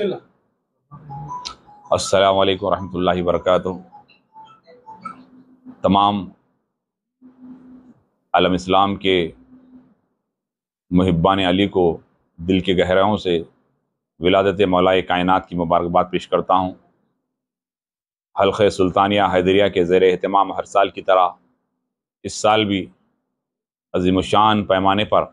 अस्सलाम वालेकुम रहमतुल्लाहि वरकत तमाम आलम इस्लाम के महब्बान अली को दिल के गहराओं से विलादत मौलाए कायनत की मुबारकबाद पेश करता हूँ हल्क़ सुल्तानिया हैदरिया के ज़ेर अहतमाम हर साल की तरह इस साल भी अजीम शान पैमाने पर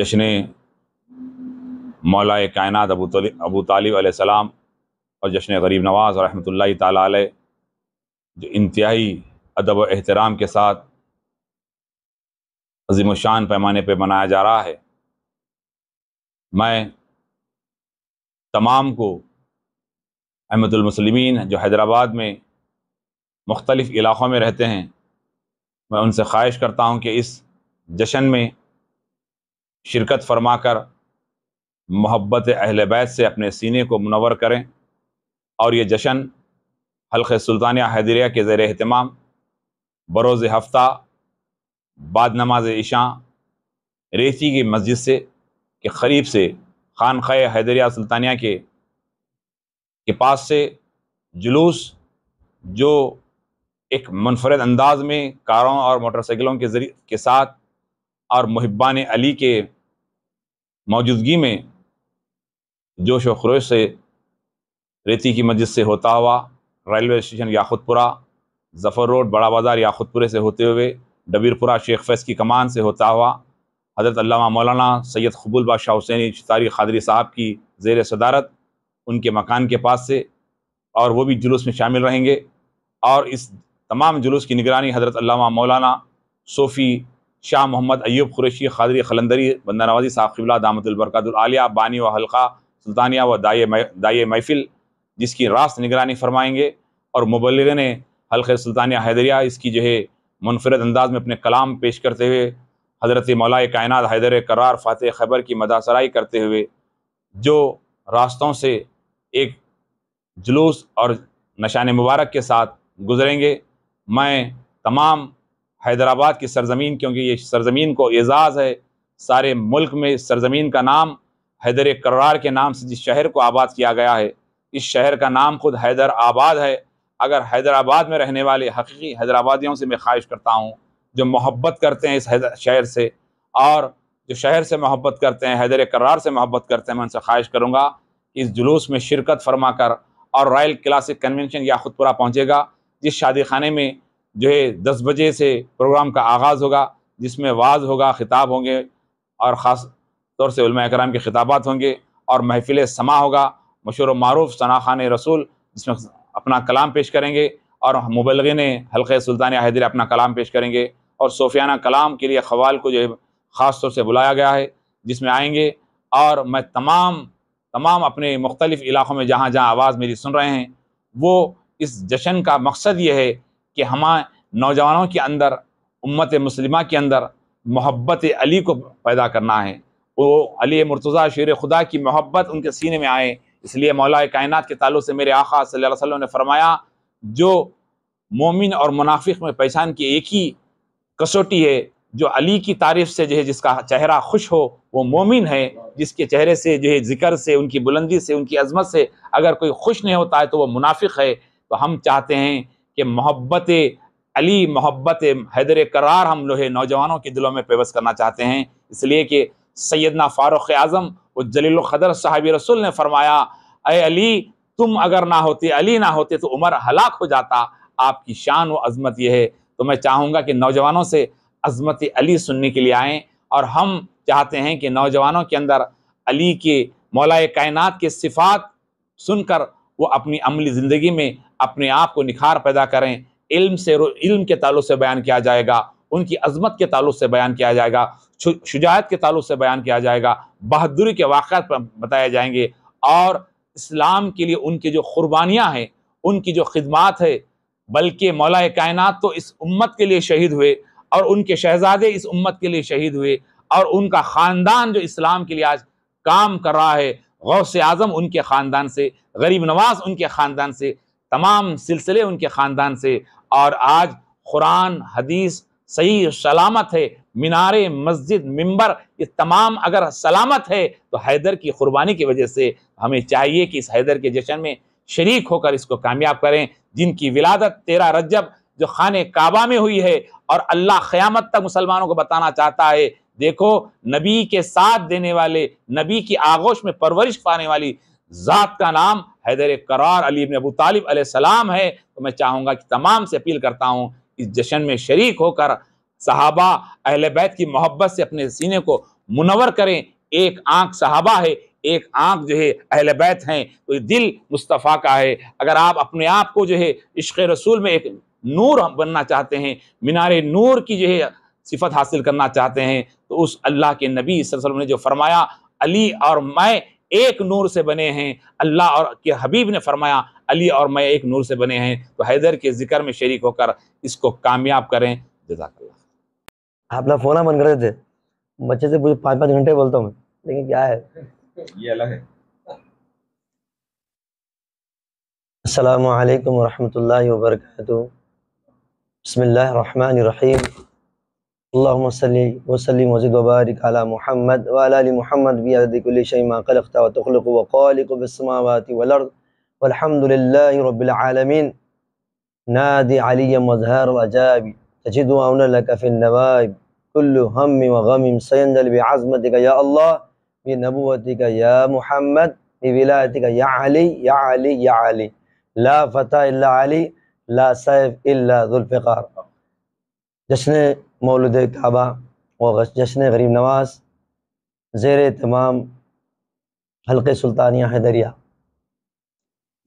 जश्न मौला कायन अबू अबू तालब सलाम और जश्न गरीब नवाज़ रहमत ला जो इंतहाई अदब व अहतराम के साथ अजीम शान पैमाने पर मनाया जा रहा है मैं तमाम को अहमदुलमसलिमिन जो हैदराबाद में मुख्तलफ़ इलाक़ों में रहते हैं मैं उनसे ख्वाहिश करता हूँ कि इस जशन में शिरकत फरमा कर मोहब्बत अहल बैत से अपने सीने को मुनवर करें और ये जश्न हल्क़ सुल्तानिया हैदरिया के ज़र अहतमाम बरोज़ हफ्ता बाद नमाज इशा रेती की मस्जिद से के करीब से खानख़ हैदरिया सुल्तानिया के के पास से जुलूस जो एक मुनफरद अंदाज में कारों और मोटरसाइकिलों के जरिए के साथ और महब्बान अली के मौजूदगी में जोश व खरोश से रेती की मस्जिद से होता हुआ railway station Yakutpura Zafar road Bada Bazaar याखुदपुरे से होते हुए डबीरपुरा शेख फैस की कमान से होता हुआ हज़रत अल्लामा मौलाना सैयद कबूल बादशाह हुसैनी शितारी खादरी साहब की जेर सदारत उनके मकान के पास से और वो भी जुलूस में शामिल रहेंगे और इस तमाम जुलूस की निगरानी हज़रत अल्लामा मौलाना सोफ़ी शाह मोहम्मद अयूब कुरैशी खादरी खलंदरी बंदा नवाजी साहब किबला आलिया बानी व हल्का सुल्तानिया व दाई दाई महफिल जिसकी रास्त निगरानी फरमाएंगे और मुबलग ने हल्के सुल्तानिया हैदरिया इसकी जो है मुनफरद अंदाज में अपने कलाम पेश करते हुए हज़रत मौलाए कायनात हैदर करार फ़ातह खबर की मदासराई करते हुए जो रास्तों से एक जुलूस और नशान मुबारक के साथ गुजरेंगे मैं तमाम हैदराबाद की सरजमीन क्योंकि ये सरजमीन को एज़ाज़ है सारे मुल्क में सरजमीन का नाम हैदर करार के नाम से जिस शहर को आबाद किया गया है इस शहर का नाम खुद हैदर आबाद है अगर हैदराबाद में रहने वाले हकीकी हैदराबादियों से मैं ख्वाहिश करता हूँ जो मोहब्बत करते हैं इस शहर से और जो शहर से मोहब्बत करते हैं हैदर करार से मोहब्बत करते हैं मैं उनसे ख्वाहिश करूँगा कि इस जुलूस में शिरकत फरमा कर और रॉयल क्लासिक कन्वेंशन याखुतपुरा पहुँचेगा जिस शादी खाने में जो है दस बजे से प्रोग्राम का आगाज़ होगा जिसमें वाज होगा खिताब होंगे और ख़ास तौर से कराम के खिताबात होंगे और महफिल समा होगा मशहूर मरूफ सना खान रसूल जिसमें अपना कलाम पेश करेंगे और मुबलगिन हल्के सुल्तान हैदर अपना कलाम पेश करेंगे और सोफियाना कलाम के लिए खवाल को जो है ख़ास तौर से बुलाया गया है जिसमें आएंगे और मैं तमाम तमाम अपने मुख्तलिफ़ इलाक़ों में जहाँ जहाँ आवाज़ मेरी सुन रहे हैं वो इस जश्न का मकसद ये है कि हम नौजवानों के अंदर उम्मत मुस्लिमा के अंदर मोहब्बत अली को पैदा करना है वो अली मुर्तज़ा शेर खुदा की मोहब्बत उनके सीने में आए इसलिए मौला कायनात के तलु से मेरे आका सल्लल्लाहु अलैहि वसल्लम ने फरमाया जो मोमिन और मुनाफिक में पहचान की एक ही कसौटी है जो अली की तारीफ से जो है जिसका चेहरा खुश हो वो मोमिन है जिसके चेहरे से जो है जिक्र से उनकी बुलंदी से उनकी अजमत से अगर कोई खुश नहीं होता है तो वह मुनाफिक है तो हम चाहते हैं कि मोहब्बत अली मोहब्बत हैदर करार हम लोहे नौजवानों के दिलों में पेवस करना चाहते हैं इसलिए कि सैदना फ़ारुक आज़म व जलील ख़दर साहब रसुल ने फरमाया अली तुम अगर ना होते अली ना होते तो उमर हलाक हो जाता आपकी शान व अज़मत यह है तो मैं चाहूँगा कि नौजवानों से अज़मत अली सुनने के लिए आएँ और हम चाहते हैं कि नौजवानों के अंदर अली के मौलाए कायन के सिफात सुनकर वो अपनी अमली ज़िंदगी में अपने आप को निखार पैदा करें इल्म से इल्म के ताल्लुक से बयान किया जाएगा उनकी अजमत के ताल्लुक से बयान किया जाएगा शुजात के ताल्लुक से बयान किया जाएगा बहादुरी के वाक़ पर बताए जाएंगे और इस्लाम के लिए उनकी जो कुरबानियाँ हैं उनकी जो खदमात है बल्कि मौलाए कायनात तो इस उम्मत के लिए शहीद हुए और उनके शहजादे इस उम्मत के लिए शहीद हुए और उनका ख़ानदान जो इस्लाम के लिए आज काम कर रहा है गौस आज़म उनके ख़ानदान से गरीब नवाज उनके ख़ानदान से तमाम सिलसिले उनके ख़ानदान से और आज कुरान हदीस सही सलामत है मीनारे मस्जिद मिंबर ये तमाम अगर सलामत है तो हैदर की कुर्बानी की वजह से हमें चाहिए कि इस हैदर के जश्न में शरीक होकर इसको कामयाब करें जिनकी विलादत तेरा रजब जो खान काबा में हुई है और अल्लाह क़यामत तक मुसलमानों को बताना चाहता है देखो नबी के साथ देने वाले नबी की आगोश में परवरिश पाने वाली ज़ात का नाम हैदर करार अली अबू तालिब सलाम है तो मैं चाहूँगा कि तमाम से अपील करता हूँ इस जश्न में शरीक होकर सहाबा अहल बैत की मोहब्बत से अपने सीने को मुनवर करें एक आंख सहाबा है एक आंख जो है अहल बैत हैं तो दिल मुस्तफ़ा का है अगर आप अपने आप को जो है इश्क रसूल में एक नूर बनना चाहते हैं मीनार नूर की जो है सिफत हासिल करना चाहते हैं तो उस अल्लाह के नबी वसल्लम ने जो फरमाया अली और मैं एक नूर से बने हैं अल्लाह और के हबीब ने फरमाया अली और मैं एक नूर से बने हैं तो हैदर के ज़िक्र में शरीक होकर इसको कामयाब करें जजाकल्ला अपना फोन मन करते थे बच्चे से पूछ पाँच पाँच घंटे बोलता हूँ लेकिन क्या है ये अलग है السلام عليكم ورحمة الله وبركاته بسم الله الرحمن الرحيم اللهم صل وسلم وزد وبارك على محمد وعلى ال محمد بيد كل شيء ما خلقت وتخلق وخالق بالسماوات والارض والحمد لله رب العالمين نادي علي مظهر العجائب تجد أونا لك في النوائب كل هم وغم سيندل بعظمتك يا الله بنبوتك يا محمد بولايتك يا علي يا علي يا علي لا فتى الا علي لا سيف الا ذو الفقار جشن مولود الكعبة وجشن غريب نواس زیر تمام حلق سلطانية حیدریا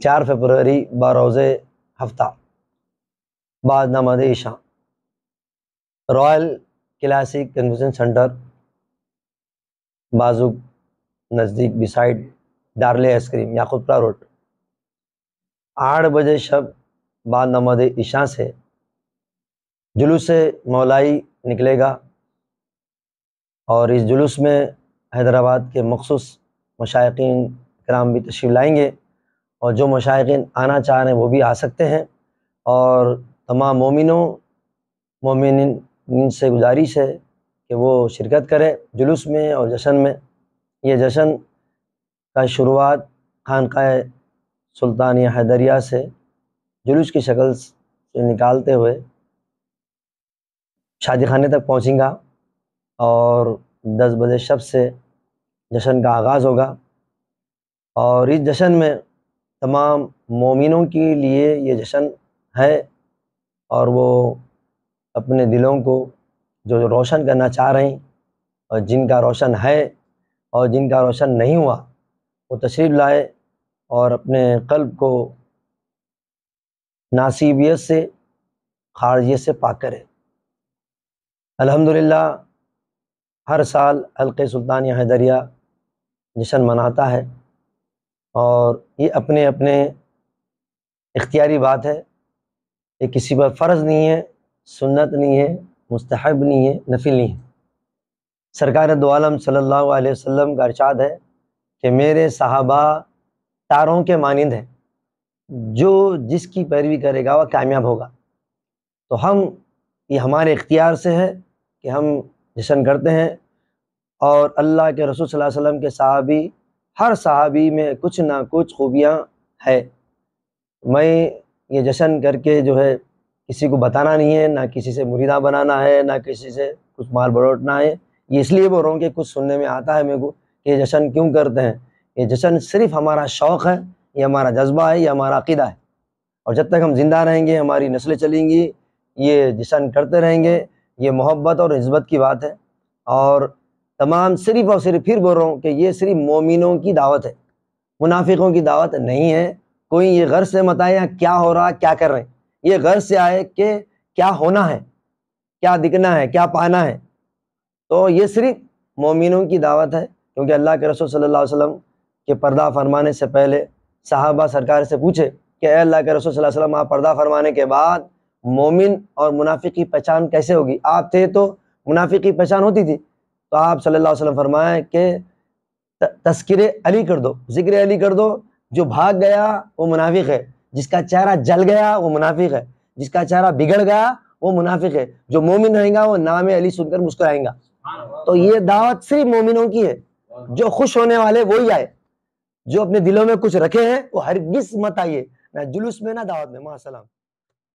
4 فبروری باروز ہفتہ بعد نماز عشاء رائل क्लासिक कन्वेंशन सेंटर बाजू नज़दीक बिसाइड दार्ले आइसक्रीम याकूतपुरा रोड आठ बजे शब बाद नमाज ईशा से जुलूस मौलाई निकलेगा और इस जुलूस में हैदराबाद के मखसूस मशाइन कराम भी तशरीफ़ लाएंगे और जो मशाइन आना चाह रहे हैं वो भी आ सकते हैं और तमाम मोमिनों मोमिन इनसे गुजारिश है कि वो शिरकत करें जुलूस में और जश्न में ये जश्न का शुरुआत खानक सुल्तान या हैदरिया से जुलूस की शक्ल से निकालते हुए शादी खाने तक पहुँचेंगा और दस बजे शब से जश्न का आगाज़ होगा और इस जश्न में तमाम मोमिनों के लिए ये जश्न है और वो अपने दिलों को जो रोशन करना चाह रहे हैं और जिनका रोशन है और जिनका रोशन नहीं हुआ वो तशरीफ़ लाए और अपने कल्ब को नासीबियत से खारजियत से पाक करे अल्हम्दुलिल्लाह हर साल हल्के सुल्तान हैदरिया जश्न मनाता है और ये अपने अपने इख्तियारी बात है ये किसी पर फ़र्ज़ नहीं है सुन्नत नहीं है मुस्तहब नहीं है नफिल नहीं है सरकार दोआलम सल्लल्लाहु अलैहि वसल्लम का अरशाद है कि मेरे साहबा तारों के मानंद हैं जो जिसकी पैरवी करेगा वह कामयाब होगा तो हम ये हमारे इख्तियार से है कि हम जशन करते हैं और अल्लाह के रसूल सल्लल्लाहु अलैहि वसल्लम के साहबी हर साहबी में कुछ ना कुछ खूबियाँ है मैं ये जशन करके जो है किसी को बताना नहीं है ना किसी से मुरीदा बनाना है ना किसी से कुछ माल बरोटना है ये इसलिए बोल रहा हूँ कि कुछ सुनने में आता है मेरे को कि ये जश्न क्यों करते हैं ये जश्न सिर्फ हमारा शौक़ है ये हमारा जज्बा है ये हमारा अकीदा है और जब तक हम ज़िंदा रहेंगे हमारी नस्लें चलेंगी ये जश्न करते रहेंगे ये मोहब्बत और नस्बत की बात है और तमाम सिर्फ और सिर्फ फिर बोल रहा हूँ कि ये सिर्फ मोमिनों की दावत है मुनाफिकों की दावत नहीं है कोई ये गर्ज से मताया क्या हो रहा क्या कर रहे हैं ये गर्ज से आए कि क्या होना है क्या दिखना है क्या पाना है तो ये सिर्फ मोमिनों की दावत है क्योंकि अल्लाह के रसूल सल्लल्लाहु अलैहि वसल्लम के पर्दा फरमाने से पहले साहबा सरकार से पूछे कि अल्लाह के रसूल सल्लल्लाहु अलैहि वसल्लम आप पर्दा फरमाने के बाद मोमिन और मुनाफिक की पहचान कैसे होगी आप थे तो मुनाफिक की पहचान होती थी तो आप सल्लल्लाहु अलैहि वसल्लम फरमाए कि तस्कर अली कर दो ज़िक्र अली कर दो जो भाग गया वो मुनाफिक है जिसका चेहरा जल गया वो मुनाफिक है जिसका चेहरा बिगड़ गया वो मुनाफिक है जो मोमिन रहेगा वो नाम अली सुनकर मुस्कुराएगा तो ये दावत सिर्फ मोमिनों की है जो खुश होने वाले वही आए जो अपने दिलों में कुछ रखे हैं वो हर किस मत आइए ना जुलूस में ना दावत में माँ